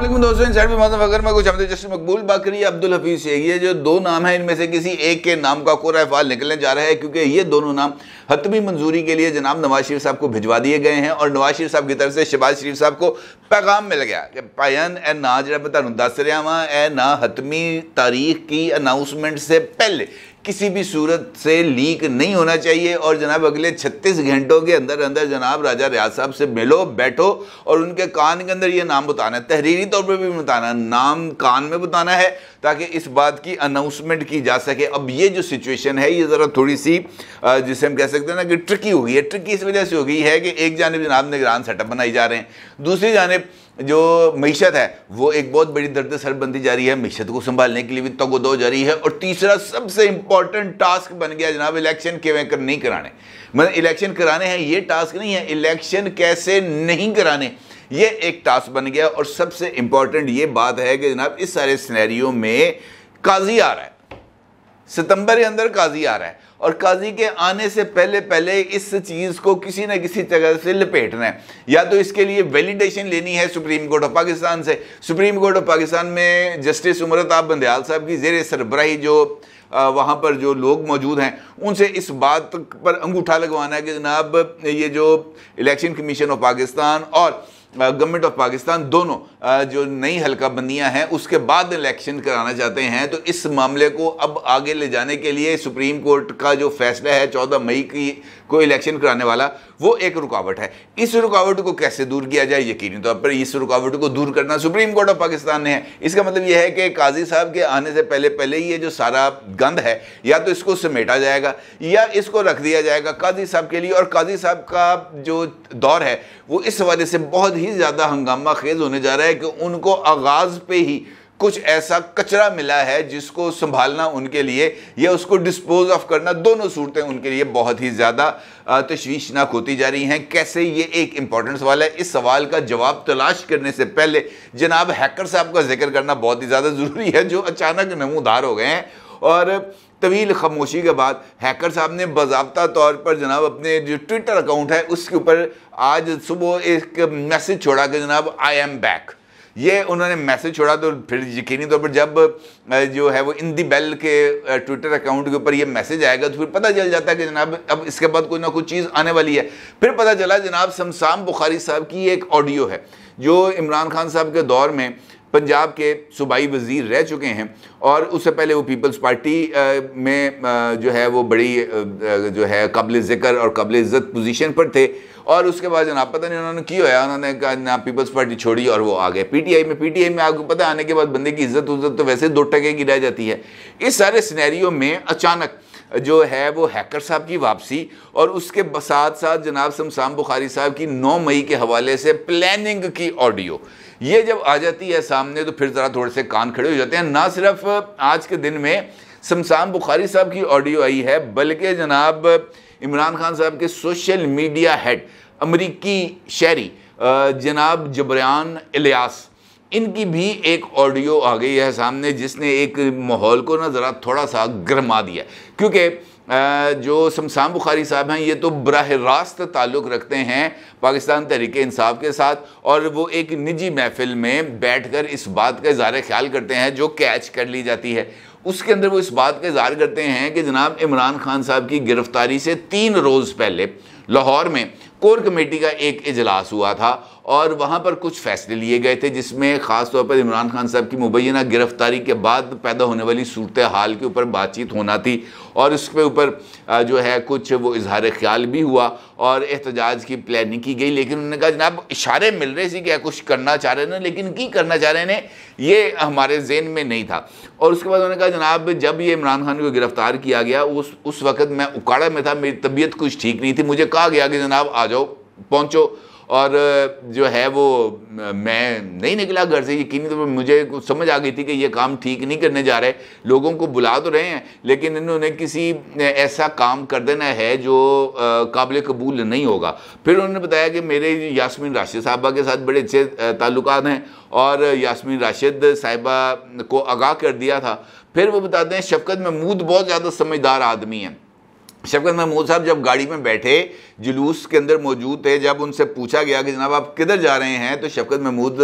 अल्लाम दोस्तों इन साइड मौसम अगर मैं कुछ हमद जश्न मकबूल बकरी अब्दुल हफीज़ है ये जो दो नाम है इनमें से किसी एक के नाम का कोरा फाल निकलने जा रहा है क्योंकि ये दोनों नाम हतमी मंजूरी के लिए जनाब नवाज शरीफ साहब को भिजवा दिए गए हैं और नवाज शरीफ साहब की तरफ से शबाज शरीफ साहब को पैगाम मिल गया कि पायन ए ना जरा मैं तुम दस रहा वहाँ ए ना हतमी तारीख की अनाउंसमेंट से पहले किसी भी सूरत से लीक नहीं होना चाहिए और जनाब अगले 36 घंटों के अंदर अंदर जनाब राजा रियाज साहब से मिलो बैठो और उनके कान के अंदर ये नाम बताना है तहरीरी तौर पर भी बताना नाम कान में बताना है ताकि इस बात की अनाउंसमेंट की जा सके अब ये जो सिचुएशन है ये ज़रा थोड़ी सी जिसे हम कह सकते हैं ना कि ट्रिकी हो गई है ट्रिकी इस वजह से हो गई है कि एक जानब जनाब निगरान सेटअप बनाई जा रहे हैं दूसरी जानब जो मीशत है वो एक बहुत बड़ी दर्द सर बनती जा रही है मीशत को संभालने के लिए भी तगो दो जा रही है और तीसरा सबसे इंपॉर्टेंट टास्क बन गया जनाब इलेक्शन क्यों कर नहीं कराने मतलब इलेक्शन कराने हैं ये टास्क नहीं है इलेक्शन कैसे नहीं कराने ये एक टास्क बन गया और सबसे इंपॉर्टेंट ये बात है कि जनाब इस सारे स्नैरियो में काजी आ रहा है सितंबर के अंदर काजी आ रहा है और काजी के आने से पहले पहले इस चीज़ को किसी न किसी तरह से लपेटना है या तो इसके लिए वैलिडेशन लेनी है सुप्रीम कोर्ट ऑफ पाकिस्तान से सुप्रीम कोर्ट ऑफ पाकिस्तान में जस्टिस उमरताब बंदयाल साहब की जेर सरबराही जो वहाँ पर जो लोग मौजूद हैं उनसे इस बात पर अंगूठा लगवाना है कि जनाब ये जो इलेक्शन कमीशन ऑफ पाकिस्तान और गवर्नमेंट ऑफ पाकिस्तान दोनों जो नई हल्का बंदियाँ हैं उसके बाद इलेक्शन कराना चाहते हैं तो इस मामले को अब आगे ले जाने के लिए सुप्रीम कोर्ट का जो फैसला है चौदह मई की को इलेक्शन कराने वाला वो एक रुकावट है इस रुकावट को कैसे दूर किया जाए यकीनी तौर तो पर इस रुकावट को दूर करना सुप्रीम कोर्ट ऑफ पाकिस्तान ने है इसका मतलब यह है कि काजी साहब के आने से पहले पहले ही ये जो सारा गंद है या तो इसको समेटा जाएगा या इसको रख दिया जाएगा काजी साहब के लिए और काजी साहब का जो दौर है वो इस हवाले से बहुत ही ज़्यादा हंगामा खेज होने जा रहा है कि उनको आगाज़ पर ही कुछ ऐसा कचरा मिला है जिसको संभालना उनके लिए या उसको डिस्पोज ऑफ करना दोनों सूरतें उनके लिए बहुत ही ज़्यादा तशवीशनाक होती जा रही हैं कैसे ये एक इम्पॉर्टेंट सवाल है इस सवाल का जवाब तलाश करने से पहले जनाब हैकर साहब का जिक्र करना बहुत ही ज़्यादा ज़रूरी है जो अचानक नमूदार हो गए हैं और तवील खामोशी के बाद हैकर साहब ने बाबा तौर पर जनाब अपने जो ट्विटर अकाउंट है उसके ऊपर आज सुबह एक मैसेज छोड़ा कि जनाब आई एम बैक ये उन्होंने मैसेज छोड़ा तो फिर यकीनी तौर पर जब जो है वो इन दी बेल के ट्विटर अकाउंट के ऊपर ये मैसेज आएगा तो फिर पता चल जाता है कि जनाब अब इसके बाद कोई ना कुछ चीज़ आने वाली है फिर पता चला जनाब शमसाम बुखारी साहब की एक ऑडियो है जो इमरान खान साहब के दौर में पंजाब के सूबाई वजीर रह चुके हैं और उससे पहले वो पीपल्स पार्टी में जो है वो बड़ी जो है कबल ज़िक्र और कबल इज़्ज़त पोजीशन पर थे और उसके बाद जनाब पता नहीं उन्होंने क्यों होया उन्होंने कहा ना पीपल्स पार्टी छोड़ी और वो आ गए पीटीआई में पीटीआई में आपको पता आने के बाद बंदे की इज्जत उज्जत तो वैसे दो टके की रह जाती है इस सारे सिनेरियो में अचानक जो है वो हैकर साहब की वापसी और उसके साथ साथ जनाब शमसाम बुखारी साहब की 9 मई के हवाले से प्लानिंग की ऑडियो ये जब आ जाती है सामने तो फिर ज़रा थोड़े से कान खड़े हो जाते हैं ना सिर्फ आज के दिन में शमशान बुखारी साहब की ऑडियो आई है बल्कि जनाब इमरान खान साहब के सोशल मीडिया हेड अमरीकी शहरी जनाब जबरान इलियास इनकी भी एक ऑडियो आ गई है सामने जिसने एक माहौल को ना ज़रा थोड़ा सा गरमा दिया क्योंकि जो शमशान बुखारी साहब हैं ये तो बरह रास्त ताल्लुक़ रखते हैं पाकिस्तान तहरीक इंसाफ के साथ और वो एक निजी महफिल में बैठ कर इस बात का इजहार ख्याल करते हैं जो कैच कर ली जाती है उसके अंदर वो इस बात का इजहार करते हैं कि जनाब इमरान खान साहब की गिरफ्तारी से तीन रोज़ पहले लाहौर में कोर कमेटी का एक इजलास हुआ था और वहाँ पर कुछ फैसले लिए गए थे जिसमें ख़ास तौर पर इमरान खान साहब की मुबैना गिरफ्तारी के बाद पैदा होने वाली सूरत हाल के ऊपर बातचीत होना थी और इसके ऊपर जो है कुछ वो इजहार ख्याल भी हुआ और एहतजाज की प्लानिंग की गई लेकिन उन्होंने कहा जनाब इशारे मिल रहे थे कि कुछ करना चाह रहे ना लेकिन की करना चाह रहे हैं ये हमारे जेन में नहीं था और उसके बाद उन्होंने कहा जनाब जब ये इमरान खान को गिरफ़्तार किया गया उस उस वक्त मैं उकाड़ा में था मेरी तबीयत कुछ ठीक नहीं थी मुझे कहा गया कि जनाब आ जाओ पहुँचो और जो है वो मैं नहीं निकला घर से यकीनी तो मुझे समझ आ गई थी कि ये काम ठीक नहीं करने जा रहे लोगों को बुला तो रहे हैं लेकिन इन्होंने किसी ऐसा काम कर देना है जो काबिल कबूल नहीं होगा फिर उन्होंने बताया कि मेरे यासमीन राशिद साहबा के साथ बड़े अच्छे ताल्लुक हैं और यासमीन राशिद साहिबा को आगाह कर दिया था फिर वो बताते हैं शफकत महमूद बहुत ज़्यादा समझदार आदमी हैं शफकत महमूद साहब जब गाड़ी में बैठे जुलूस के अंदर मौजूद थे जब उनसे पूछा गया कि जनाब आप किधर जा रहे हैं तो शफकत महमूद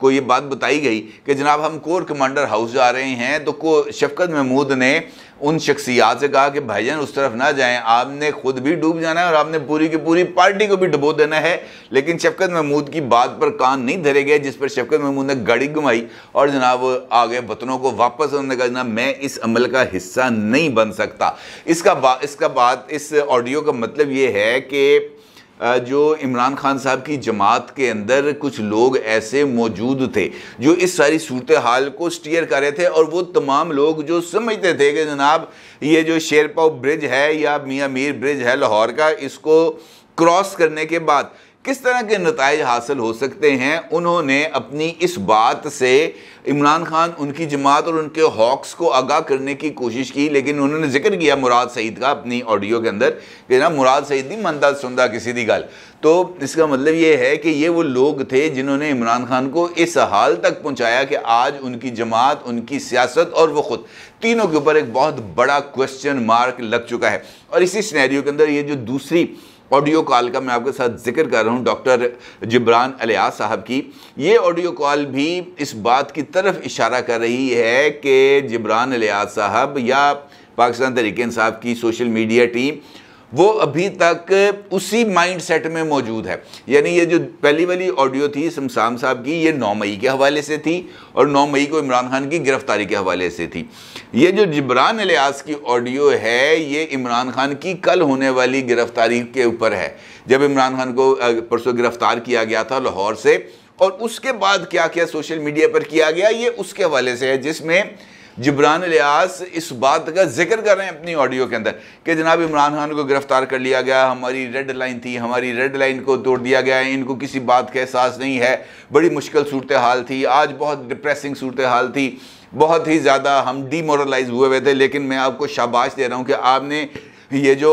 को ये बात बताई गई कि जनाब हम कोर कमांडर हाउस जा रहे हैं तो को शफकत महमूद ने उन शख्सियात से कहा कि भाईजान उस तरफ ना जाएं आपने खुद भी डूब जाना है और आपने पूरी की पूरी पार्टी को भी डुबो देना है लेकिन शफकत महमूद की बात पर कान नहीं धरे गए जिस पर शफकत महमूद ने गाड़ी घुमाई और जनाब आगे वतनों को वापस उन्होंने कहा जनाब मैं इस अमल का हिस्सा नहीं बन सकता इसका बा, इसका बात इस ऑडियो का मतलब ये है कि जो इमरान खान साहब की जमात के अंदर कुछ लोग ऐसे मौजूद थे जो इस सारी सूरत हाल को स्टीयर कर रहे थे और वो तमाम लोग जो समझते थे कि जनाब ये जो शेरपाव ब्रिज है या मियाँ मीर ब्रिज है लाहौर का इसको क्रॉस करने के बाद किस तरह के नतज हासिल हो सकते हैं उन्होंने अपनी इस बात से इमरान खान उनकी जमात और उनके हॉक्स को आगाह करने की कोशिश की लेकिन उन्होंने जिक्र किया मुराद सईद का अपनी ऑडियो के अंदर कि ना मुराद सईद नहीं मनता सुनता किसी की गल तो इसका मतलब ये है कि ये वो लोग थे जिन्होंने इमरान खान को इस हाल तक पहुँचाया कि आज उनकी जमात उनकी सियासत और वह ख़ुद तीनों के ऊपर एक बहुत बड़ा क्वेश्चन मार्क लग चुका है और इसी स्नैरियो के अंदर ये जो दूसरी ऑडियो कॉल का मैं आपके साथ जिक्र कर रहा हूँ डॉक्टर जिब्रान अलिया साहब की ये ऑडियो कॉल भी इस बात की तरफ इशारा कर रही है कि जिब्रान अलिया साहब या पाकिस्तान तरीक़ान साहब की सोशल मीडिया टीम वो अभी तक उसी माइंड सेट में मौजूद है यानी ये जो पहली वाली ऑडियो थी शमसाम साहब की ये 9 मई के हवाले से थी और 9 मई को इमरान खान की गिरफ्तारी के हवाले से थी ये जो जबरान अलियास की ऑडियो है ये इमरान खान की कल होने वाली गिरफ्तारी के ऊपर है जब इमरान खान को परसों गिरफ्तार किया गया था लाहौर से और उसके बाद क्या क्या सोशल मीडिया पर किया गया ये उसके हवाले से है जिसमें जिब्रान लियास इस बात का जिक्र कर रहे हैं अपनी ऑडियो के अंदर कि जनाब इमरान खान को गिरफ्तार कर लिया गया हमारी रेड लाइन थी हमारी रेड लाइन को तोड़ दिया गया है इनको किसी बात का एहसास नहीं है बड़ी मुश्किल सूरत हाल थी आज बहुत डिप्रेसिंग सूरत हाल थी बहुत ही ज़्यादा हम डीमोरलाइज हुए हुए थे लेकिन मैं आपको शाबाश दे रहा हूँ कि आपने ये जो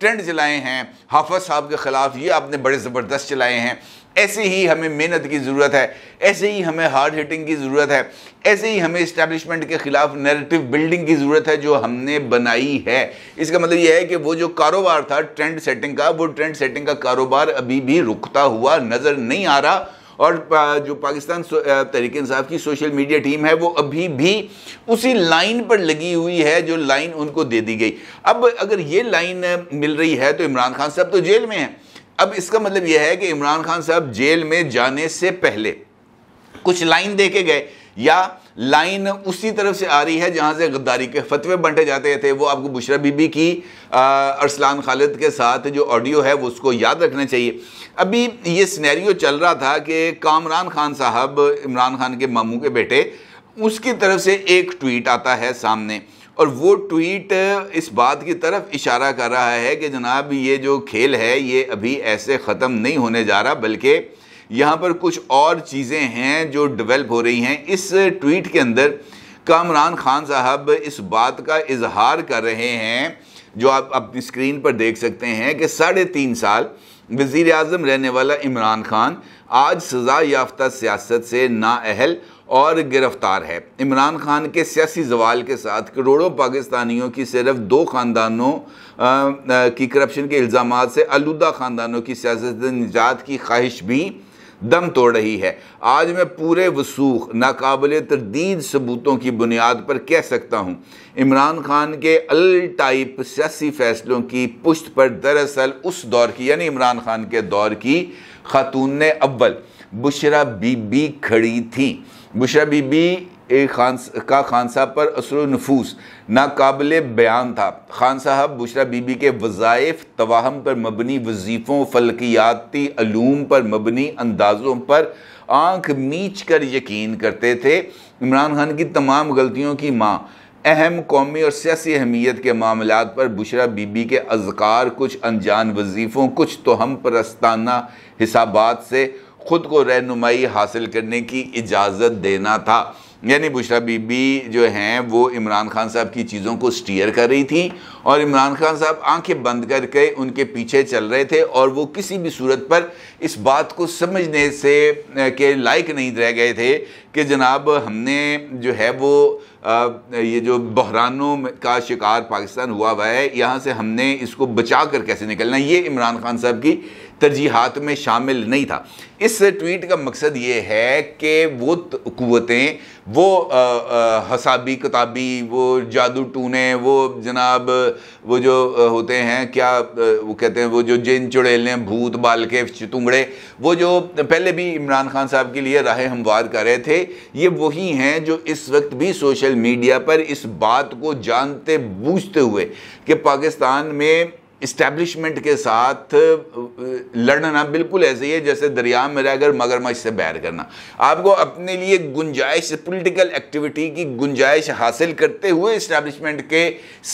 ट्रेंड चलाए हैं हाफज साहब के ख़िलाफ़ ये आपने बड़े ज़बरदस्त चलाए हैं ऐसे ही हमें मेहनत की ज़रूरत है ऐसे ही हमें हार्ड हिटिंग की ज़रूरत है ऐसे ही हमें इस्टेब्लिशमेंट के ख़िलाफ़ नैरेटिव बिल्डिंग की ज़रूरत है जो हमने बनाई है इसका मतलब यह है कि वो जो कारोबार था ट्रेंड सेटिंग का वो ट्रेंड सेटिंग का कारोबार अभी भी रुकता हुआ नज़र नहीं आ रहा और जो पाकिस्तान तरीके इंसाफ की सोशल मीडिया टीम है वो अभी भी उसी लाइन पर लगी हुई है जो लाइन उनको दे दी गई अब अगर ये लाइन मिल रही है तो इमरान खान साहब तो जेल में हैं अब इसका मतलब यह है कि इमरान खान साहब जेल में जाने से पहले कुछ लाइन दे के गए या लाइन उसी तरफ से आ रही है जहाँ से गद्दारी के फतवे बंटे जाते थे वो आपको बुशरा बीबी की अरसलान खालिद के साथ जो ऑडियो है वो उसको याद रखना चाहिए अभी ये स्नैरियो चल रहा था कि कामरान खान साहब इमरान खान के मामू के बेटे उसकी तरफ से एक ट्वीट आता है सामने और वो ट्वीट इस बात की तरफ इशारा कर रहा है कि जनाब ये जो खेल है ये अभी ऐसे ख़त्म नहीं होने जा रहा बल्कि यहाँ पर कुछ और चीज़ें हैं जो डेवलप हो रही हैं इस ट्वीट के अंदर कामरान खान साहब इस बात का इजहार कर रहे हैं जो आप अपनी स्क्रीन पर देख सकते हैं कि साढ़े तीन साल वज़ी अजम रहने वाला इमरान खान आज सज़ा याफ्ता सियासत से नाअहल और गिरफ्तार है इमरान खान के सियासी जवाल के साथ करोड़ों पाकिस्तानियों की सिर्फ दो ख़ानदानों की करप्शन के इल्ज़ाम से आलूदा ख़ानदानों की सियासत निजात की ख्वाहिश भी दम तोड़ रही है आज मैं पूरे वसूख नाकबिल तरदीद सबूतों की बुनियाद पर कह सकता हूँ इमरान खान के अल टाइप सियासी फैसलों की पुश्त पर दरअसल उस दौर की यानी इमरान खान के दौर की खातून अव्वल बुशरा बीबी खड़ी थी बुशरा बीबी एक खान का खान साहब पर असर नफूस नाकबिल बयान था खान साहब बुशरा बीबी के वज़ाइफ तवाहम पर मबनी वजीफ़ों फलकियाती अलूम पर मबनी अंदाज़ों पर आँख मीच कर यकीन करते थे इमरान खान की तमाम गलतियों की माँ अहम कौमी और सियासी अहमियत के मामलों पर बुशरा बीबी के अजकार कुछ अनजान वजीफ़ों कुछ तोहम परस्ताना हिसाबात से ख़ुद को रहनुमाई हासिल करने की इजाज़त देना था यानी बुशरा बीबी जो हैं वो इमरान खान साहब की चीज़ों को स्टीयर कर रही थी और इमरान खान साहब आंखें बंद करके उनके पीछे चल रहे थे और वो किसी भी सूरत पर इस बात को समझने से के लायक नहीं रह गए थे कि जनाब हमने जो है वो ये जो बहरानों का शिकार पाकिस्तान हुआ हुआ है यहाँ से हमने इसको बचा कर कैसे निकलना ये इमरान खान साहब की तरजीहत में शामिल नहीं था इस ट्वीट का मकसद ये है कि वो कुतें वो हसाबी किताबी वो जादू टूने वो जनाब वो जो होते हैं क्या वो कहते हैं वो जो जिन हैं भूत बाल के चितुंगड़े वो जो पहले भी इमरान खान साहब के लिए राह हमवार कर रहे थे ये वही हैं जो इस वक्त भी सोशल मीडिया पर इस बात को जानते बूझते हुए कि पाकिस्तान में इस्टेब्लिशमेंट के साथ लड़ना बिल्कुल ऐसे ही है जैसे दरिया में रहकर मगरमच्छ से बैर करना आपको अपने लिए गुंजाइश पॉलिटिकल एक्टिविटी की गुंजाइश हासिल करते हुए इस्टेब्लिशमेंट के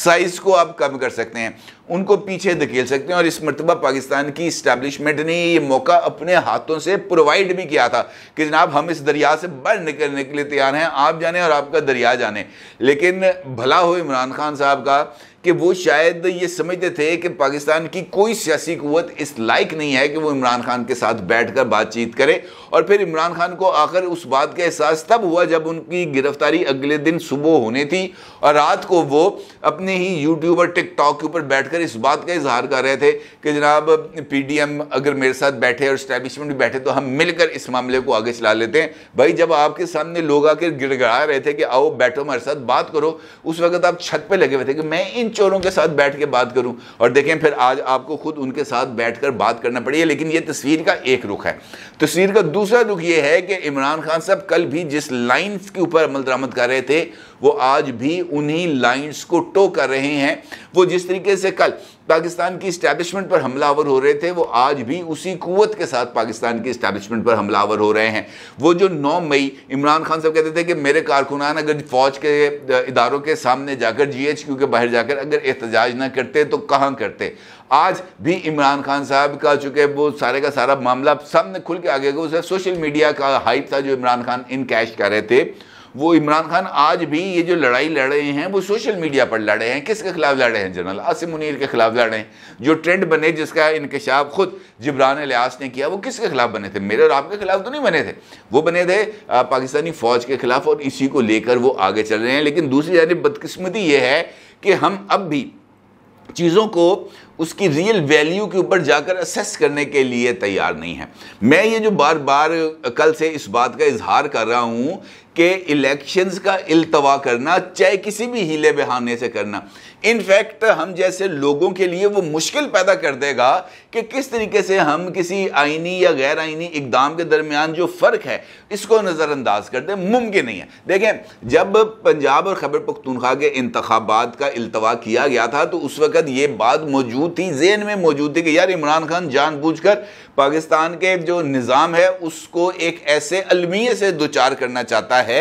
साइज़ को आप कम कर सकते हैं उनको पीछे धकेल सकते हैं और इस मरतबा पाकिस्तान की इस्टेब्लिशमेंट ने ये मौका अपने हाथों से प्रोवाइड भी किया था कि जनाब हम इस दरिया से बाहर निकलने के लिए तैयार हैं आप जाने और आपका दरिया जाने लेकिन भला हो इमरान खान साहब का कि वो शायद ये समझते थे कि पाकिस्तान की कोई सियासी कुत इस लायक नहीं है कि वो इमरान खान के साथ बैठकर बातचीत करे और फिर इमरान खान को आखिर उस बात का एहसास तब हुआ जब उनकी गिरफ्तारी अगले दिन सुबह होनी थी और रात को वो अपने ही यूट्यूब और टिकटॉक के ऊपर बैठकर इस बात का इजहार कर रहे थे कि जनाब पीडीएम अगर मेरे साथ बैठे और स्टैब्लिशमेंट भी बैठे तो हम मिलकर इस मामले को आगे चला लेते हैं भाई जब आपके सामने लोग आकर गिड़गड़ा रहे थे कि आओ बैठो हमारे साथ बात करो उस वक्त आप छत पर लगे हुए थे कि मैं इन चोरों के साथ बैठ के बात करूँ और देखें फिर आज आपको खुद उनके साथ बैठ कर बात करना पड़ी है लेकिन ये तस्वीर का एक रुख है तस्वीर का दूसरा दुख ये है कि इमरान खान साहब कल भी जिस लाइंस के ऊपर अमल दरामद कर रहे थे वो आज भी उन्हीं लाइंस को टो कर रहे हैं वो जिस तरीके से कल पाकिस्तान की स्टैब्लिशमेंट पर हमलावर हो रहे थे वो आज भी उसी कुत के साथ पाकिस्तान की स्टैब्लिशमेंट पर हमलावर हो रहे हैं वो जो 9 मई इमरान खान साहब कहते थे कि मेरे कारकुनान अगर फौज के इदारों के सामने जाकर जीएचक्यू के बाहर जाकर अगर एहतजाज ना करते तो कहाँ करते आज भी इमरान खान साहब का चूँकि वो सारे का सारा मामला सामने खुल के आगे गया उसमें सोशल मीडिया का हाइप था जो इमरान खान इन कैश कर रहे थे वो इमरान खान आज भी ये जो लड़ाई लड़ रहे हैं वो सोशल मीडिया पर लड़ रहे हैं किसके खिलाफ लड़ रहे हैं जनरल आसिम मुनीर के खिलाफ लड़े रहे हैं जो ट्रेंड बने जिसका इंकशाफ खुद जिब्रान लियास ने किया वो किसके खिलाफ बने थे मेरे और आपके खिलाफ तो नहीं बने थे वो बने थे पाकिस्तानी फौज के खिलाफ और इसी को लेकर वो आगे चल रहे हैं लेकिन दूसरी जानब बदकस्मती ये है कि हम अब भी चीज़ों को उसकी रियल वैल्यू के ऊपर जाकर असेस करने के लिए तैयार नहीं है मैं ये जो बार बार कल से इस बात का इजहार कर रहा हूँ कि इलेक्शंस का अल्तवा करना चाहे किसी भी हीले बहाने से करना इनफैक्ट हम जैसे लोगों के लिए वो मुश्किल पैदा कर देगा कि किस तरीके से हम किसी आइनी या गैर आइनी इकदाम के दरमियान जो फ़र्क है इसको नज़रअंदाज कर दें मुमकिन नहीं है देखें जब पंजाब और खबर पख्तूनख्वा के इंतबात का अल्तवा किया गया था तो उस वक़्त ये बात मौजूद थी जेन में मौजूद थी कि यार इमरान खान जान बूझ कर पाकिस्तान के जो निज़ाम है उसको एक ऐसे अलमिये से दो चार करना चाहता है है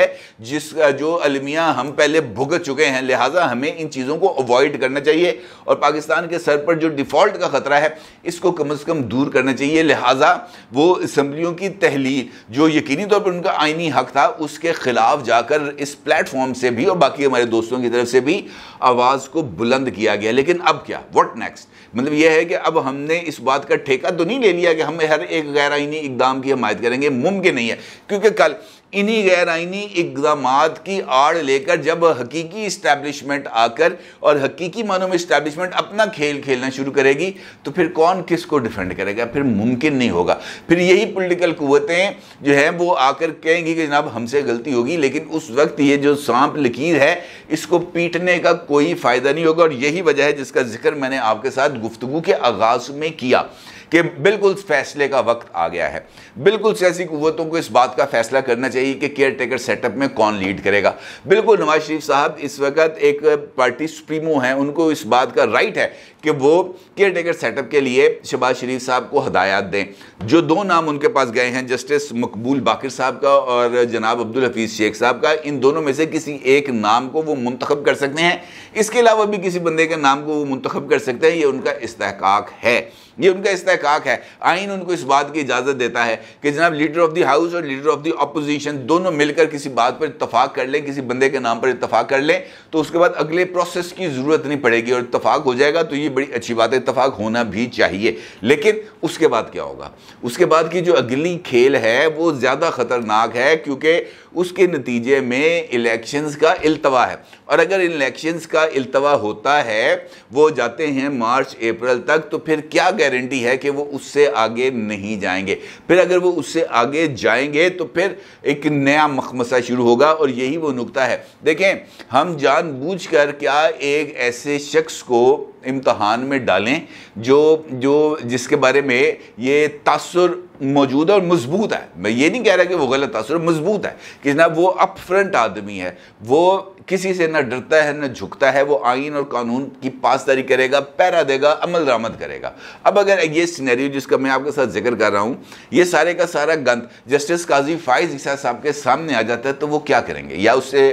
जिसका जो अलमिया हम पहले भुगत चुके हैं लिहाजा हमें इन चीज़ों को अवॉइड करना चाहिए और पाकिस्तान के सर पर जो डिफ़ॉल्ट का ख़तरा है इसको कम अज़ कम दूर करना चाहिए लिहाजा वो इसम्बलियों की तहलील जो यकीनी तौर पर उनका आइनी हक था उसके ख़िलाफ़ जाकर इस प्लेटफॉर्म से भी और बाकी हमारे दोस्तों की तरफ से भी आवाज़ को बुलंद किया गया लेकिन अब क्या वट नेक्स्ट मतलब यह है कि अब हमने इस बात का ठेका तो नहीं ले लिया कि हम हर एक गैर आइनी इकदाम की हमायत करेंगे मुमकिन नहीं है क्योंकि कल इन्हीं गैर आइनी इकदाम की आड़ लेकर जब हकीकी इस्टेब्लिशमेंट आकर और हकीकी मानों में इस्टेब्लिशमेंट अपना खेल खेलना शुरू करेगी तो फिर कौन किसको डिफेंड करेगा फिर मुमकिन नहीं होगा फिर यही पोलिटिकल कुतें जो हैं वो आकर कहेंगी कि जनाब हमसे गलती होगी लेकिन उस वक्त ये जो सांप लकीर है इसको पीटने का कोई फ़ायदा नहीं होगा और यही वजह है जिसका जिक्र मैंने आपके साथ गुफ्तु के आगाज़ में किया कि बिल्कुल फैसले का वक्त आ गया है बिल्कुल सियासी कुतों को इस बात का फैसला करना चाहिए कि केयर टेकर सेटअप में कौन लीड करेगा बिल्कुल नवाज शरीफ साहब इस वक्त एक पार्टी सुप्रीमो है उनको इस बात का राइट है कि वो केयर टेकर सेटअप के लिए शबाज शरीफ साहब को हदायत दें जो दो नाम उनके पास गए हैं जस्टिस मकबूल बाकिर साहब का और जनाब अब्दुल हफीज़ शेख साहब का इन दोनों में से किसी एक नाम को वो मंतखब कर सकते हैं इसके अलावा भी किसी बंदे के नाम को वो मंतखब कर सकते हैं ये उनका इस्तक है ये उनका इस्तक है आइन उनको इस बात की इजाज़त देता है कि जनाब लीडर ऑफ दी हाउस और लीडर ऑफ दी अपोजिशन दोनों मिलकर किसी बात पर इतफाक़ कर लें किसी बंदे के नाम पर इतफाक़ कर लें तो उसके बाद अगले प्रोसेस की ज़रूरत नहीं पड़ेगी और इतफाक़ हो जाएगा तो ये ये बड़ी अच्छी बात है इतफाक होना भी चाहिए लेकिन उसके बाद क्या होगा उसके बाद की जो अगली खेल है वो ज़्यादा ख़तरनाक है क्योंकि उसके नतीजे में इलेक्शंस का अल्तवा है और अगर इलेक्शंस का अल्तवा होता है वो जाते हैं मार्च अप्रैल तक तो फिर क्या गारंटी है कि वो उससे आगे नहीं जाएंगे फिर अगर वो उससे आगे जाएंगे तो फिर एक नया मखमसा शुरू होगा और यही वो नुकता है देखें हम जानबूझकर क्या एक ऐसे शख्स को इम्तहान में डालें जो जो जिसके बारे में ये तासर मौजूद है और मजबूत है मैं ये नहीं कह रहा कि वो गलत असर मजबूत है कि जनाब वो अप फ्रंट आदमी है वो किसी से ना डरता है ना झुकता है वो आइन और कानून की पासदारी करेगा पैरा देगा अमल दरामद करेगा अब अगर ये सिनेरियो जिसका मैं आपके साथ जिक्र कर रहा हूँ ये सारे का सारा गंद जस्टिस काजी फाइज ईसा साहब के सामने आ जाता है तो वो क्या करेंगे या उससे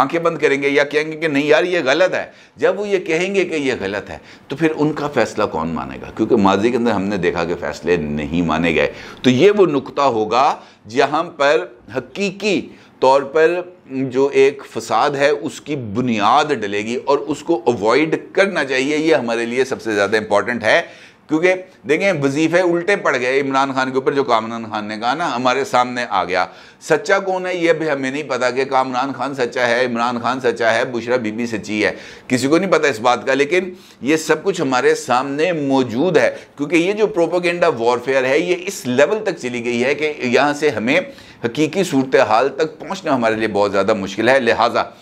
आंखें बंद करेंगे या कहेंगे कि नहीं यार ये गलत है जब वो ये कहेंगे कि ये गलत है तो फिर उनका फैसला कौन मानेगा क्योंकि माजी के अंदर हमने देखा कि फैसले नहीं माने गए तो ये वो नुकता होगा जहाँ पर हकीकी तौर पर जो एक फसाद है उसकी बुनियाद डलेगी और उसको अवॉइड करना चाहिए ये हमारे लिए सबसे ज़्यादा इम्पॉर्टेंट है क्योंकि देखें वजीफे उल्टे पड़ गए इमरान खान के ऊपर जो कामरान खान ने कहा ना हमारे सामने आ गया सच्चा कौन है ये भी हमें नहीं पता कि कामरान खान सच्चा है इमरान खान सच्चा है बुशरा बीबी सच्ची है किसी को नहीं पता इस बात का लेकिन ये सब कुछ हमारे सामने मौजूद है क्योंकि ये जो प्रोपोगेंडा वॉरफेयर है ये इस लेवल तक चली गई है कि यहाँ से हमें हकीकी सूरत हाल तक पहुँचना हमारे लिए बहुत ज़्यादा मुश्किल है लिहाजा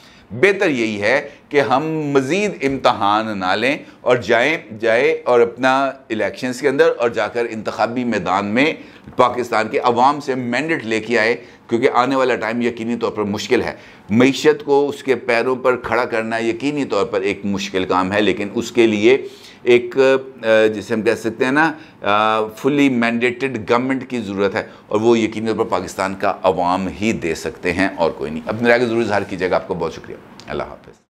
बेहतर यही है कि हम मज़ीद इम्तहान ना लें और जाएं जाए और अपना इलेक्शंस के अंदर और जाकर इंतबी मैदान में पाकिस्तान के अवाम से मैंडेट लेके आए क्योंकि आने वाला टाइम यकीनी तौर पर मुश्किल है मीशत को उसके पैरों पर खड़ा करना यकीनी तौर पर एक मुश्किल काम है लेकिन उसके लिए एक जिसे हम कह सकते हैं ना फुली मैंडेटेड गवर्नमेंट की ज़रूरत है और वो यकीनी तौर पर पाकिस्तान का अवाम ही दे सकते हैं और कोई नहीं अपने राय ज़रूर इजहार कीजिएगा आपको बहुत शुक्रिया अल्लाह हाफ़